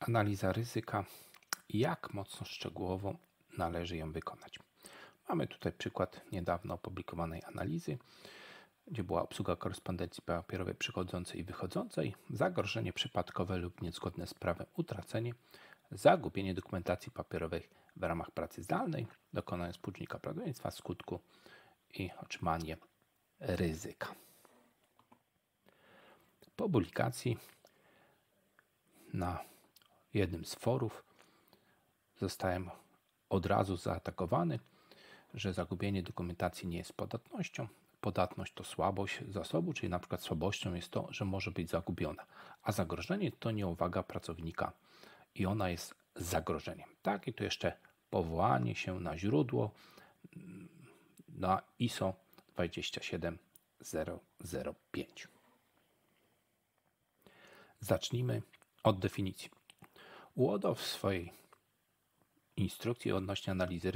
analiza ryzyka, jak mocno szczegółowo należy ją wykonać. Mamy tutaj przykład niedawno opublikowanej analizy, gdzie była obsługa korespondencji papierowej przychodzącej i wychodzącej, zagrożenie przypadkowe lub niezgodne z prawem utracenie, zagubienie dokumentacji papierowej w ramach pracy zdalnej, dokonanie współczynnika prawdopodobieństwa skutku i otrzymanie ryzyka. Po publikacji na jednym z forów zostałem od razu zaatakowany, że zagubienie dokumentacji nie jest podatnością. Podatność to słabość zasobu, czyli na przykład słabością jest to, że może być zagubiona, a zagrożenie to nieuwaga pracownika i ona jest zagrożeniem. Tak, i tu jeszcze powołanie się na źródło mm, na ISO 27005. Zacznijmy od definicji. Łodow w swojej instrukcji odnośnie analizy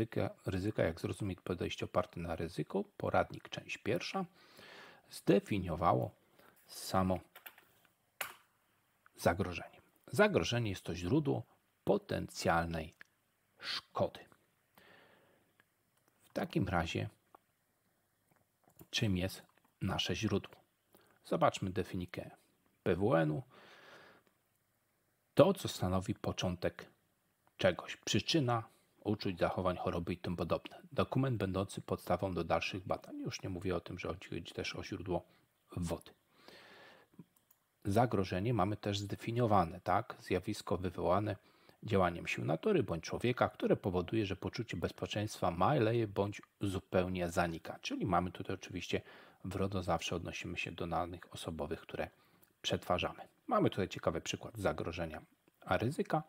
ryzyka, jak zrozumieć podejście oparte na ryzyku, poradnik część pierwsza, zdefiniowało samo zagrożenie. Zagrożenie jest to źródło potencjalnej szkody. W takim razie, czym jest nasze źródło? Zobaczmy definicję PWN-u to, co stanowi początek czegoś, przyczyna uczuć, zachowań, choroby i tym podobne. Dokument będący podstawą do dalszych badań. Już nie mówię o tym, że chodzi też o źródło wody. Zagrożenie mamy też zdefiniowane, tak? Zjawisko wywołane działaniem sił natury bądź człowieka, które powoduje, że poczucie bezpieczeństwa maleje bądź zupełnie zanika. Czyli mamy tutaj oczywiście WRODO zawsze odnosimy się do danych osobowych, które przetwarzamy. Mamy tutaj ciekawy przykład zagrożenia, a ryzyka.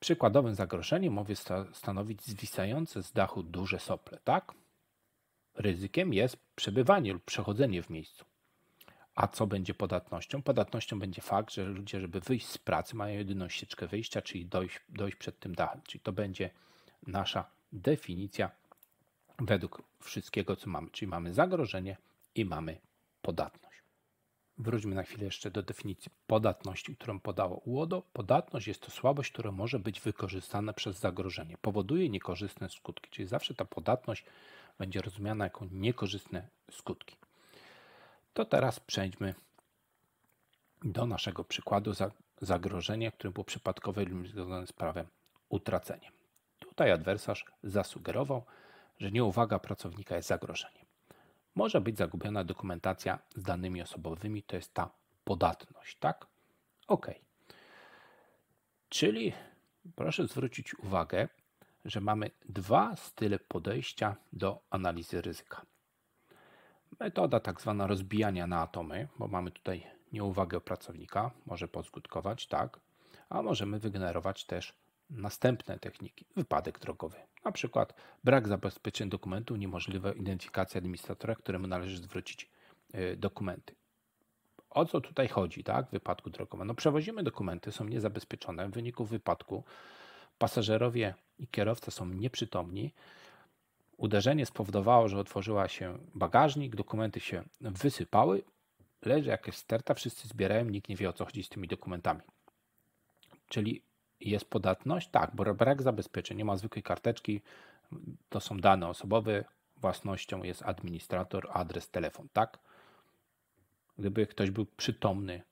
Przykładowym zagrożeniem mówię stanowić zwisające z dachu duże sople, tak? Ryzykiem jest przebywanie lub przechodzenie w miejscu. A co będzie podatnością? Podatnością będzie fakt, że ludzie, żeby wyjść z pracy, mają jedyną ścieżkę wyjścia, czyli dojść, dojść przed tym dachem. Czyli to będzie nasza definicja według wszystkiego, co mamy. Czyli mamy zagrożenie i mamy podatność. Wróćmy na chwilę jeszcze do definicji podatności, którą podało UODO. Podatność jest to słabość, która może być wykorzystana przez zagrożenie, powoduje niekorzystne skutki, czyli zawsze ta podatność będzie rozumiana jako niekorzystne skutki. To teraz przejdźmy do naszego przykładu zagrożenia, które było przypadkowe lub związane z prawem utracenie. Tutaj adwersarz zasugerował, że nieuwaga pracownika jest zagrożeniem może być zagubiona dokumentacja z danymi osobowymi, to jest ta podatność, tak? OK. Czyli proszę zwrócić uwagę, że mamy dwa style podejścia do analizy ryzyka. Metoda tak zwana rozbijania na atomy, bo mamy tutaj nieuwagę pracownika, może poskutkować, tak, a możemy wygenerować też następne techniki. Wypadek drogowy, na przykład brak zabezpieczeń dokumentu, niemożliwa identyfikacja administratora, któremu należy zwrócić e, dokumenty. O co tutaj chodzi, tak? W wypadku drogowym. No przewozimy dokumenty, są niezabezpieczone. W wyniku wypadku pasażerowie i kierowca są nieprzytomni. Uderzenie spowodowało, że otworzyła się bagażnik, dokumenty się wysypały, leży jakaś sterta, wszyscy zbierają, nikt nie wie o co chodzi z tymi dokumentami. Czyli jest podatność? Tak, bo brak zabezpieczeń. Nie ma zwykłej karteczki, to są dane osobowe, własnością jest administrator, adres, telefon, tak? Gdyby ktoś był przytomny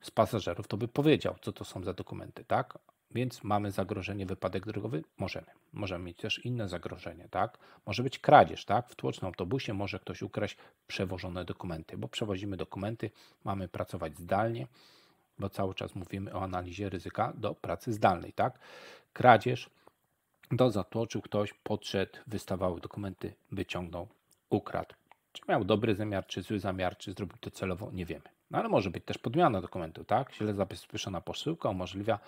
z pasażerów, to by powiedział, co to są za dokumenty, tak? Więc mamy zagrożenie wypadek drogowy? Możemy. Możemy mieć też inne zagrożenie, tak? Może być kradzież, tak? W tłocznym autobusie może ktoś ukraść przewożone dokumenty, bo przewozimy dokumenty, mamy pracować zdalnie, bo cały czas mówimy o analizie ryzyka do pracy zdalnej, tak? Kradzież do zatłoczył ktoś, podszedł, wystawały dokumenty, wyciągnął, ukradł. Czy miał dobry zamiar, czy zły zamiar, czy zrobił to celowo, nie wiemy. No ale może być też podmiana dokumentu, tak? Źle zabezpieczona posyłka umożliwia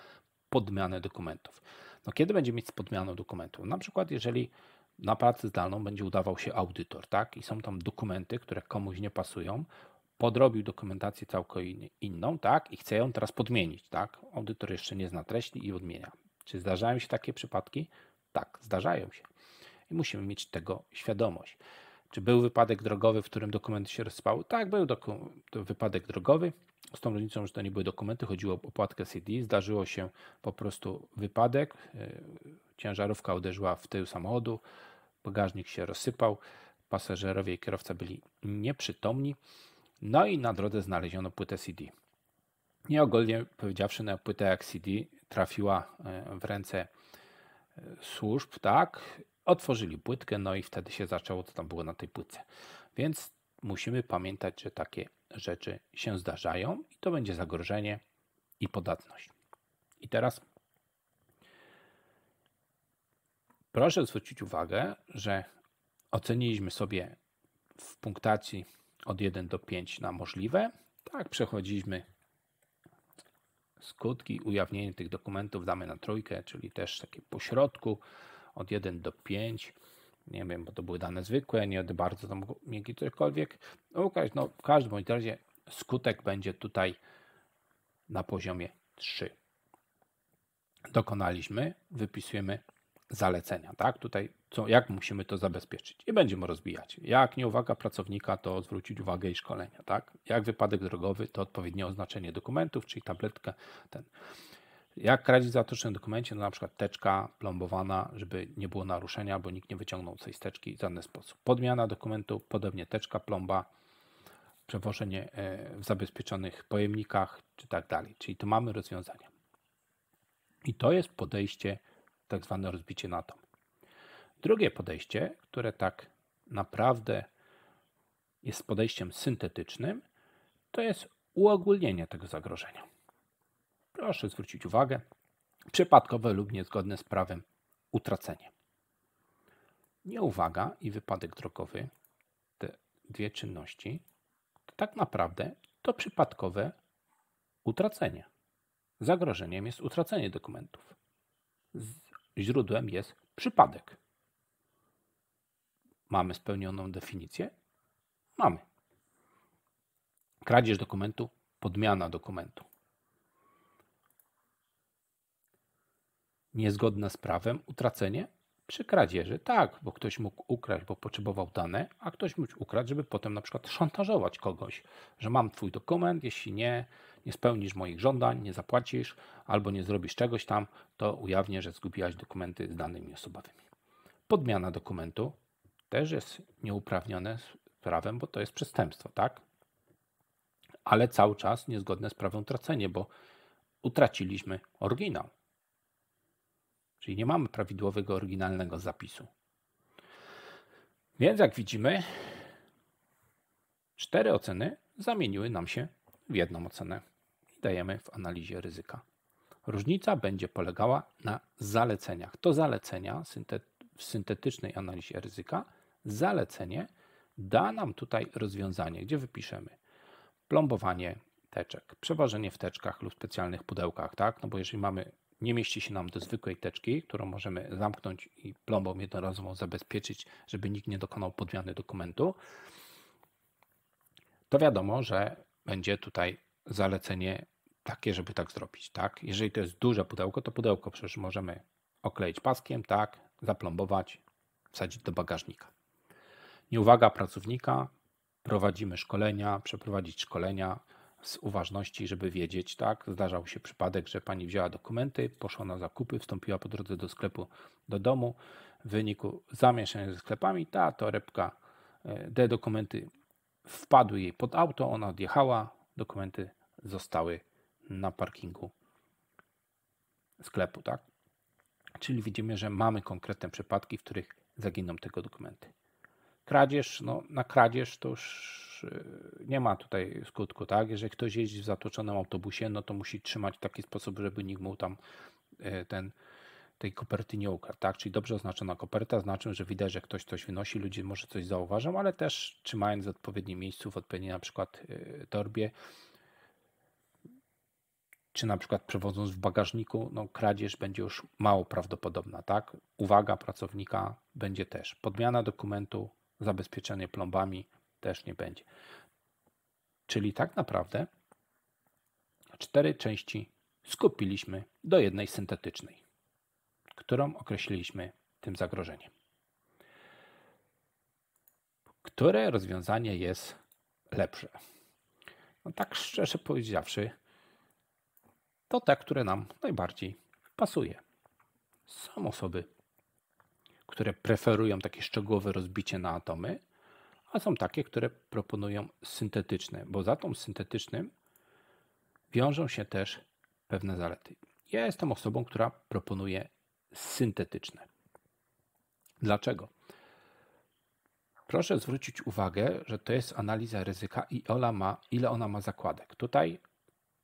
podmianę dokumentów. No kiedy będzie mieć z podmianą dokumentów? Na przykład jeżeli na pracę zdalną będzie udawał się audytor, tak? I są tam dokumenty, które komuś nie pasują, podrobił dokumentację całkowicie inną, tak, i chce ją teraz podmienić, tak. Audytor jeszcze nie zna treści i odmienia. Czy zdarzają się takie przypadki? Tak, zdarzają się. I musimy mieć tego świadomość. Czy był wypadek drogowy, w którym dokumenty się rozsypały? Tak, był wypadek drogowy. Z tą różnicą, że to nie były dokumenty, chodziło o opłatkę CD. Zdarzyło się po prostu wypadek. E, ciężarówka uderzyła w tył samochodu, bagażnik się rozsypał, pasażerowie i kierowca byli nieprzytomni. No i na drodze znaleziono płytę CD. Nie ogólnie powiedziawszy, na płytę jak CD trafiła e, w ręce e, służb, tak? Otworzyli płytkę, no i wtedy się zaczęło, co tam było na tej płytce. Więc musimy pamiętać, że takie rzeczy się zdarzają i to będzie zagrożenie i podatność. I teraz proszę zwrócić uwagę, że oceniliśmy sobie w punktacji od 1 do 5 na możliwe. Tak, przechodzimy skutki. Ujawnienie tych dokumentów damy na trójkę, czyli też takie pośrodku od 1 do 5. Nie wiem, bo to były dane zwykłe, nie od bardzo tam jakiekolwiek. No, no, w każdym no, razie skutek będzie tutaj na poziomie 3. Dokonaliśmy, wypisujemy zalecenia, tak? Tutaj co, jak musimy to zabezpieczyć i będziemy rozbijać. Jak nie uwaga pracownika, to zwrócić uwagę i szkolenia, tak? Jak wypadek drogowy, to odpowiednie oznaczenie dokumentów, czyli tabletkę, ten. Jak kradzież w zatocznym dokumencie, no na przykład teczka plombowana, żeby nie było naruszenia, bo nikt nie wyciągnął tej z teczki w żaden sposób. Podmiana dokumentu, podobnie teczka, plomba, przewożenie e, w zabezpieczonych pojemnikach, czy tak dalej. Czyli to mamy rozwiązania. I to jest podejście tak zwane rozbicie NATO. Drugie podejście, które tak naprawdę jest podejściem syntetycznym, to jest uogólnienie tego zagrożenia. Proszę zwrócić uwagę, przypadkowe lub niezgodne z prawem utracenie. Nieuwaga i wypadek drogowy, te dwie czynności, to tak naprawdę to przypadkowe utracenie. Zagrożeniem jest utracenie dokumentów źródłem jest przypadek. Mamy spełnioną definicję? Mamy. Kradzież dokumentu, podmiana dokumentu. Niezgodne z prawem utracenie? Przy kradzieży tak, bo ktoś mógł ukraść, bo potrzebował dane, a ktoś mógł ukraść, żeby potem na przykład szantażować kogoś, że mam twój dokument, jeśli nie, nie spełnisz moich żądań, nie zapłacisz albo nie zrobisz czegoś tam, to ujawnię, że zgubiłaś dokumenty z danymi osobowymi. Podmiana dokumentu też jest nieuprawnione z prawem, bo to jest przestępstwo, tak? Ale cały czas niezgodne z prawem tracenie, bo utraciliśmy oryginał. Czyli nie mamy prawidłowego, oryginalnego zapisu. Więc jak widzimy, cztery oceny zamieniły nam się w jedną ocenę i dajemy w analizie ryzyka. Różnica będzie polegała na zaleceniach. To zalecenia w syntetycznej analizie ryzyka, zalecenie da nam tutaj rozwiązanie, gdzie wypiszemy plombowanie teczek, przeważenie w teczkach lub specjalnych pudełkach, tak? No bo jeżeli mamy nie mieści się nam do zwykłej teczki, którą możemy zamknąć i plombą jednorazową zabezpieczyć, żeby nikt nie dokonał podmiany dokumentu, to wiadomo, że będzie tutaj zalecenie takie, żeby tak zrobić. Tak? Jeżeli to jest duże pudełko, to pudełko przecież możemy okleić paskiem, tak, zaplombować, wsadzić do bagażnika. Nieuwaga pracownika, prowadzimy szkolenia, przeprowadzić szkolenia, z uważności, żeby wiedzieć, tak? Zdarzał się przypadek, że pani wzięła dokumenty, poszła na zakupy, wstąpiła po drodze do sklepu do domu. W wyniku zamieszania ze sklepami ta torebka, e, te dokumenty wpadły jej pod auto, ona odjechała, dokumenty zostały na parkingu sklepu, tak? Czyli widzimy, że mamy konkretne przypadki, w których zaginą tego dokumenty kradzież, no na kradzież to już y, nie ma tutaj skutku, tak? Jeżeli ktoś jeździ w zatłoczonym autobusie, no to musi trzymać w taki sposób, żeby nikt mu tam y, ten tej koperty nie ukradł, tak? Czyli dobrze oznaczona koperta znaczy, że widać, że ktoś coś wynosi, ludzie może coś zauważą, ale też trzymając w odpowiednim miejscu, w odpowiedniej na przykład y, torbie, czy na przykład przewodząc w bagażniku, no kradzież będzie już mało prawdopodobna, tak? Uwaga pracownika będzie też. Podmiana dokumentu zabezpieczenie plombami też nie będzie. Czyli tak naprawdę cztery części skupiliśmy do jednej syntetycznej, którą określiliśmy tym zagrożeniem. Które rozwiązanie jest lepsze? No tak szczerze powiedziawszy, to te, które nam najbardziej pasuje. Są osoby, które preferują takie szczegółowe rozbicie na atomy, a są takie, które proponują syntetyczne, bo za tą syntetycznym wiążą się też pewne zalety. Ja jestem osobą, która proponuje syntetyczne. Dlaczego? Proszę zwrócić uwagę, że to jest analiza ryzyka i Ola ma, ile ona ma zakładek. Tutaj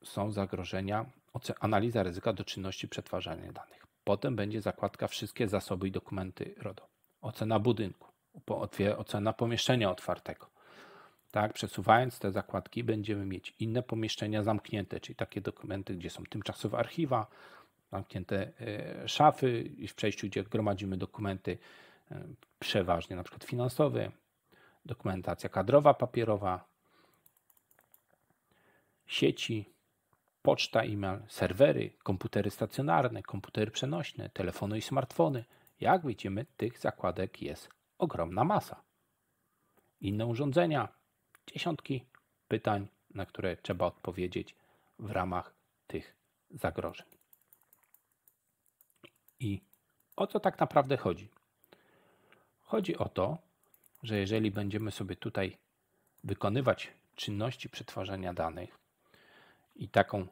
są zagrożenia, analiza ryzyka do czynności przetwarzania danych. Potem będzie zakładka wszystkie zasoby i dokumenty RODO. Ocena budynku, ocena pomieszczenia otwartego. Tak, przesuwając te zakładki będziemy mieć inne pomieszczenia zamknięte, czyli takie dokumenty, gdzie są tymczasowe archiwa, zamknięte e, szafy i w przejściu, gdzie gromadzimy dokumenty e, przeważnie na przykład finansowe, dokumentacja kadrowa, papierowa, sieci, poczta, e-mail, serwery, komputery stacjonarne, komputery przenośne, telefony i smartfony. Jak widzimy, tych zakładek jest ogromna masa. Inne urządzenia, dziesiątki pytań, na które trzeba odpowiedzieć w ramach tych zagrożeń. I o co tak naprawdę chodzi? Chodzi o to, że jeżeli będziemy sobie tutaj wykonywać czynności przetwarzania danych, i taką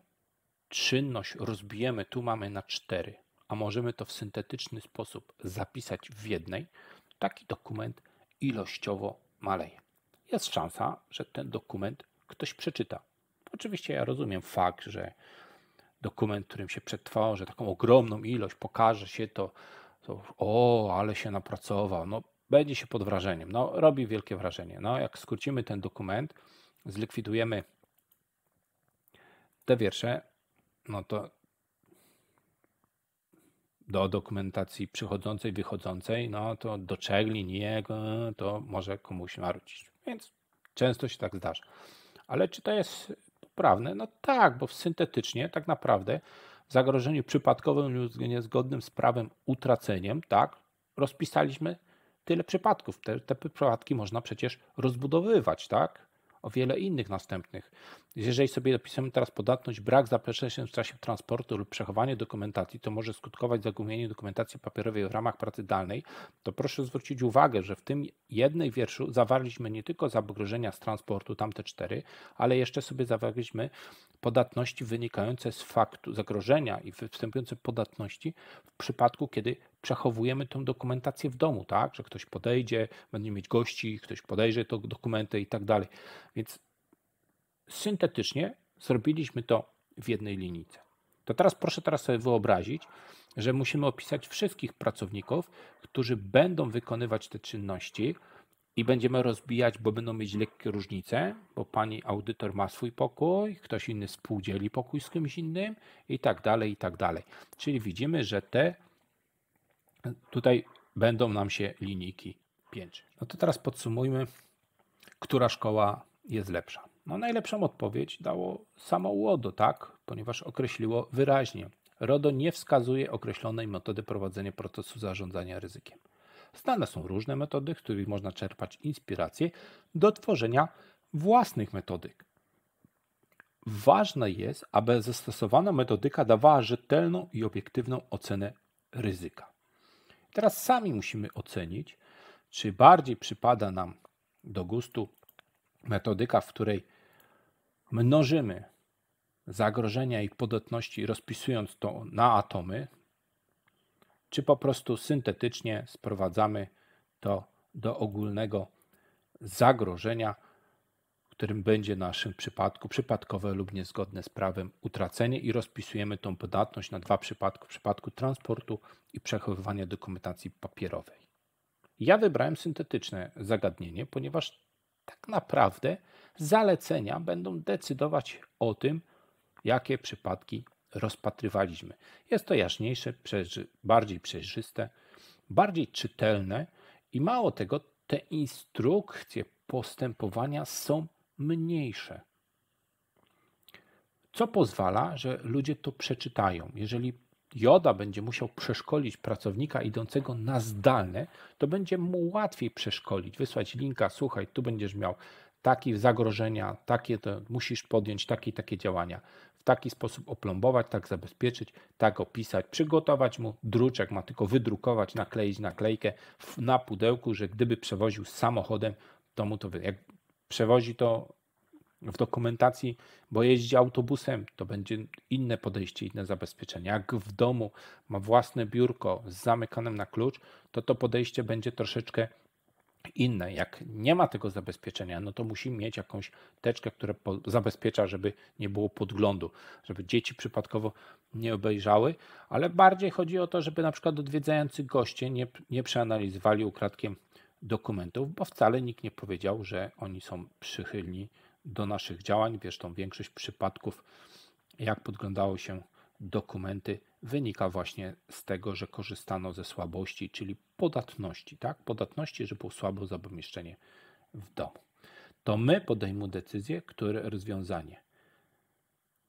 czynność rozbijemy, tu mamy na cztery, a możemy to w syntetyczny sposób zapisać w jednej, taki dokument ilościowo maleje. Jest szansa, że ten dokument ktoś przeczyta. Oczywiście ja rozumiem fakt, że dokument, którym się przetworzy taką ogromną ilość, pokaże się to, to o, ale się napracował, no będzie się pod wrażeniem, no robi wielkie wrażenie. No jak skrócimy ten dokument, zlikwidujemy te wiersze, no to do dokumentacji przychodzącej, wychodzącej, no to do czegli nie to może komuś marudzić. Więc często się tak zdarza. Ale czy to jest poprawne? No tak, bo syntetycznie tak naprawdę w zagrożeniu przypadkowym lub niezgodnym z prawem utraceniem, tak, rozpisaliśmy tyle przypadków. Te, te przypadki można przecież rozbudowywać, tak? o wiele innych następnych. Jeżeli sobie dopisujemy teraz podatność, brak zaprzeczeń w czasie transportu lub przechowanie dokumentacji, to może skutkować zagumieniem dokumentacji papierowej w ramach pracy dalnej, to proszę zwrócić uwagę, że w tym jednej wierszu zawarliśmy nie tylko zagrożenia z transportu, tamte cztery, ale jeszcze sobie zawarliśmy podatności wynikające z faktu zagrożenia i występujące podatności w przypadku, kiedy przechowujemy tę dokumentację w domu, tak? Że ktoś podejdzie, będzie mieć gości, ktoś podejrzy to dokumenty i tak dalej. Więc syntetycznie zrobiliśmy to w jednej linijce. To teraz proszę teraz sobie wyobrazić, że musimy opisać wszystkich pracowników, którzy będą wykonywać te czynności, i będziemy rozbijać, bo będą mieć lekkie różnice, bo pani audytor ma swój pokój, ktoś inny spółdzieli pokój z kimś innym i tak dalej, i tak dalej. Czyli widzimy, że te tutaj będą nam się linijki pięć. No to teraz podsumujmy, która szkoła jest lepsza. No najlepszą odpowiedź dało samo łodo, tak? Ponieważ określiło wyraźnie. RODO nie wskazuje określonej metody prowadzenia procesu zarządzania ryzykiem. Znane są różne metody, z których można czerpać inspirację do tworzenia własnych metodyk. Ważne jest, aby zastosowana metodyka dawała rzetelną i obiektywną ocenę ryzyka. Teraz sami musimy ocenić, czy bardziej przypada nam do gustu metodyka, w której mnożymy zagrożenia i podatności, rozpisując to na atomy, czy po prostu syntetycznie sprowadzamy to do ogólnego zagrożenia, którym będzie w naszym przypadku przypadkowe lub niezgodne z prawem utracenie i rozpisujemy tą podatność na dwa przypadki, w przypadku transportu i przechowywania dokumentacji papierowej. Ja wybrałem syntetyczne zagadnienie, ponieważ tak naprawdę zalecenia będą decydować o tym, jakie przypadki rozpatrywaliśmy. Jest to jaśniejsze, bardziej przejrzyste, bardziej czytelne i mało tego, te instrukcje postępowania są mniejsze. Co pozwala, że ludzie to przeczytają. Jeżeli Joda będzie musiał przeszkolić pracownika idącego na zdalne, to będzie mu łatwiej przeszkolić, wysłać linka, słuchaj, tu będziesz miał takie zagrożenia, takie to musisz podjąć takie takie działania w taki sposób oplombować, tak zabezpieczyć, tak opisać, przygotować mu druczek, ma tylko wydrukować, nakleić naklejkę na pudełku, że gdyby przewoził samochodem, to mu to Jak przewozi to w dokumentacji, bo jeździ autobusem, to będzie inne podejście, inne zabezpieczenie. Jak w domu ma własne biurko z zamykanym na klucz, to to podejście będzie troszeczkę inne. Jak nie ma tego zabezpieczenia, no to musi mieć jakąś teczkę, która zabezpiecza, żeby nie było podglądu, żeby dzieci przypadkowo nie obejrzały, ale bardziej chodzi o to, żeby na przykład odwiedzający goście nie, nie przeanalizowali ukradkiem dokumentów, bo wcale nikt nie powiedział, że oni są przychylni do naszych działań. tą większość przypadków, jak podglądało się dokumenty, wynika właśnie z tego, że korzystano ze słabości, czyli podatności, tak? Podatności, że było słabo zapomieszczenie w domu. To my podejmujemy decyzję, które rozwiązanie.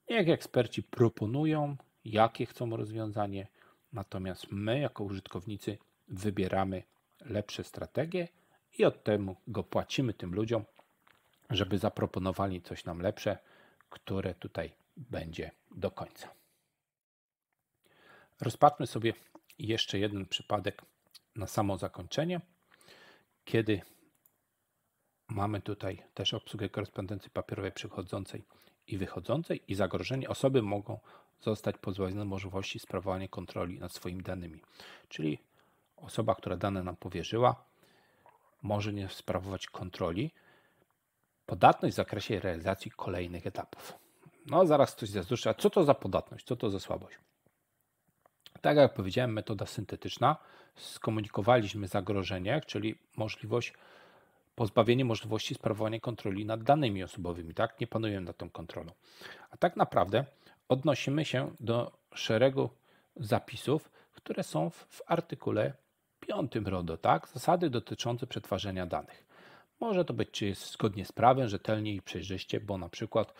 Jak eksperci proponują, jakie chcą rozwiązanie, natomiast my jako użytkownicy wybieramy lepsze strategie i od tego go płacimy tym ludziom, żeby zaproponowali coś nam lepsze, które tutaj będzie do końca. Rozpatrzmy sobie jeszcze jeden przypadek na samo zakończenie, kiedy mamy tutaj też obsługę korespondencji papierowej przychodzącej i wychodzącej i zagrożenie osoby mogą zostać pozbawione możliwości sprawowania kontroli nad swoimi danymi. Czyli osoba, która dane nam powierzyła, może nie sprawować kontroli podatność w zakresie realizacji kolejnych etapów. No zaraz ktoś zazdroszczy, a co to za podatność, co to za słabość? Tak jak powiedziałem, metoda syntetyczna. Skomunikowaliśmy zagrożenie, czyli możliwość pozbawienie możliwości sprawowania kontroli nad danymi osobowymi, tak? Nie panuję nad tą kontrolą. A tak naprawdę odnosimy się do szeregu zapisów, które są w, w artykule 5 RODO, tak? Zasady dotyczące przetwarzania danych. Może to być czy jest zgodnie z prawem, rzetelnie i przejrzyście, bo na przykład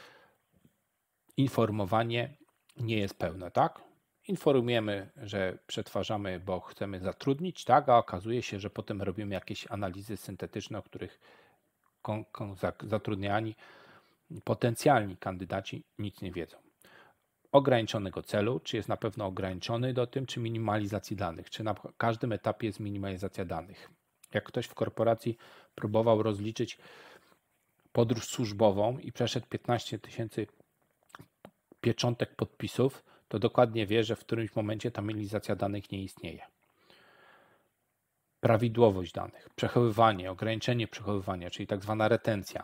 informowanie nie jest pełne, tak? informujemy, że przetwarzamy, bo chcemy zatrudnić, tak, a okazuje się, że potem robimy jakieś analizy syntetyczne, o których zatrudniani potencjalni kandydaci nic nie wiedzą. Ograniczonego celu, czy jest na pewno ograniczony do tym, czy minimalizacji danych, czy na każdym etapie jest minimalizacja danych. Jak ktoś w korporacji próbował rozliczyć podróż służbową i przeszedł 15 tysięcy pieczątek podpisów, to dokładnie wie, że w którymś momencie ta milizacja danych nie istnieje. Prawidłowość danych, przechowywanie, ograniczenie przechowywania, czyli tak zwana retencja,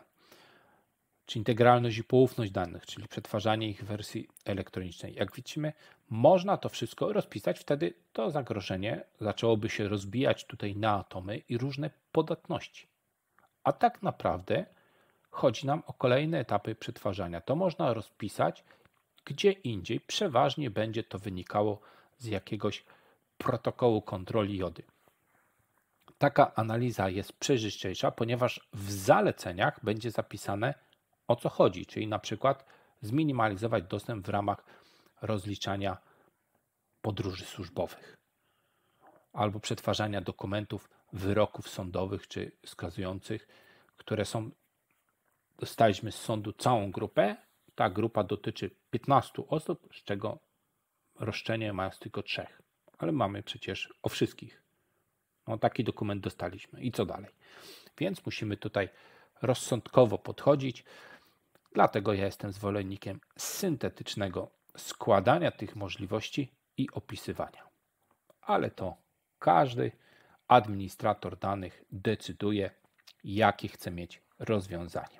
czy integralność i poufność danych, czyli przetwarzanie ich w wersji elektronicznej. Jak widzimy, można to wszystko rozpisać, wtedy to zagrożenie zaczęłoby się rozbijać tutaj na atomy i różne podatności. A tak naprawdę chodzi nam o kolejne etapy przetwarzania. To można rozpisać gdzie indziej przeważnie będzie to wynikało z jakiegoś protokołu kontroli jody. Taka analiza jest przejrzyściejsza, ponieważ w zaleceniach będzie zapisane o co chodzi, czyli na przykład zminimalizować dostęp w ramach rozliczania podróży służbowych albo przetwarzania dokumentów, wyroków sądowych czy skazujących, które są dostaliśmy z sądu całą grupę. Ta grupa dotyczy 15 osób, z czego roszczenie mając tylko trzech. Ale mamy przecież o wszystkich. No, taki dokument dostaliśmy. I co dalej? Więc musimy tutaj rozsądkowo podchodzić. Dlatego ja jestem zwolennikiem syntetycznego składania tych możliwości i opisywania. Ale to każdy administrator danych decyduje, jakie chce mieć rozwiązanie.